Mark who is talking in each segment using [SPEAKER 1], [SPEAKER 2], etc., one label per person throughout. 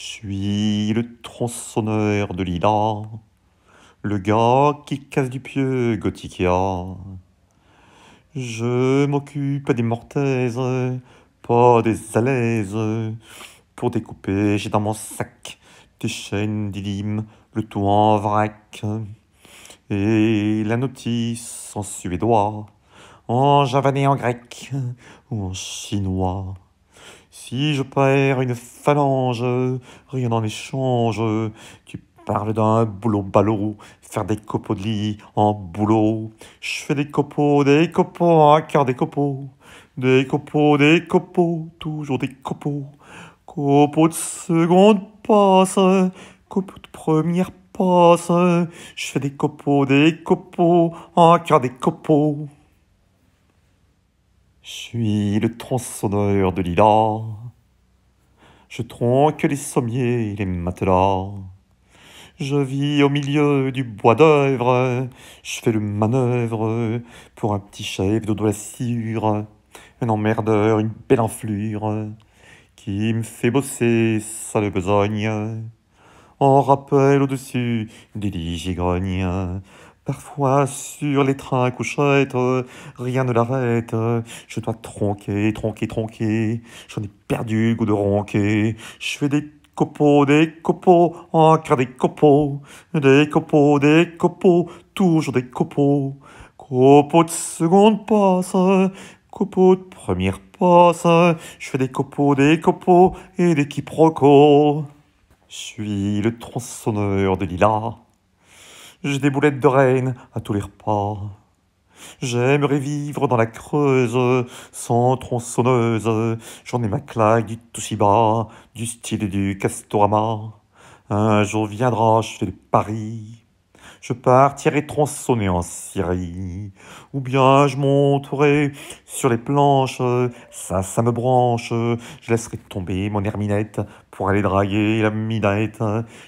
[SPEAKER 1] Je suis le tronçonneur de Lila, le gars qui casse du pieu Gothicia. Je m'occupe des mortaises, pas des alaises. Pour découper, j'ai dans mon sac des chaînes, des le tout en vrac. Et la notice en suédois, en javanais, en grec ou en chinois. Si je perds une phalange, rien n'en échange. Tu parles d'un boulot ballot, faire des copeaux de lit en boulot. Je fais des copeaux, des copeaux, un quart des copeaux. Des copeaux, des copeaux, toujours des copeaux. Copeaux de seconde passe, copeaux de première passe. Je fais des copeaux, des copeaux, un quart des copeaux. Je suis le tronçonneur de lilas. Je tronque les sommiers et les matelas. Je vis au milieu du bois d'œuvre. Je fais le manœuvre pour un petit chef de sûr Un emmerdeur, une belle enflure qui me fait bosser le besogne. En rappel au-dessus des lits Parfois, sur les trains à couchette, euh, rien ne l'arrête. Euh, je dois tronquer, tronquer, tronquer. J'en ai perdu le goût de ronquer. Je fais des copeaux, des copeaux, encore des copeaux. Des copeaux, des copeaux, toujours des copeaux. Copeaux de seconde passe, copeaux de première passe. Je fais des copeaux, des copeaux et des quiproquos. Je suis le tronçonneur de lilas. J'ai des boulettes de reine à tous les repas. J'aimerais vivre dans la Creuse, sans tronçonneuse. J'en ai ma claque du bas du style du Castorama. Un jour viendra, je fais le Paris. Je partirai tronçonner en Syrie, ou bien je monterai sur les planches, ça, ça me branche, je laisserai tomber mon herminette pour aller draguer la minette.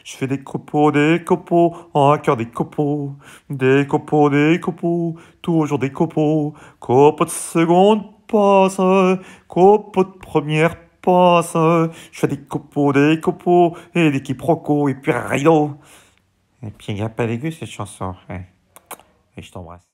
[SPEAKER 1] Je fais des copeaux, des copeaux, en cœur des copeaux, des copeaux, des copeaux, toujours des copeaux, copeaux de seconde passe, copeaux de première passe, je fais des copeaux, des copeaux, et des quiproquos, et puis rideau. Et puis, il n'y a pas d'aigu cette chanson. Et je t'embrasse.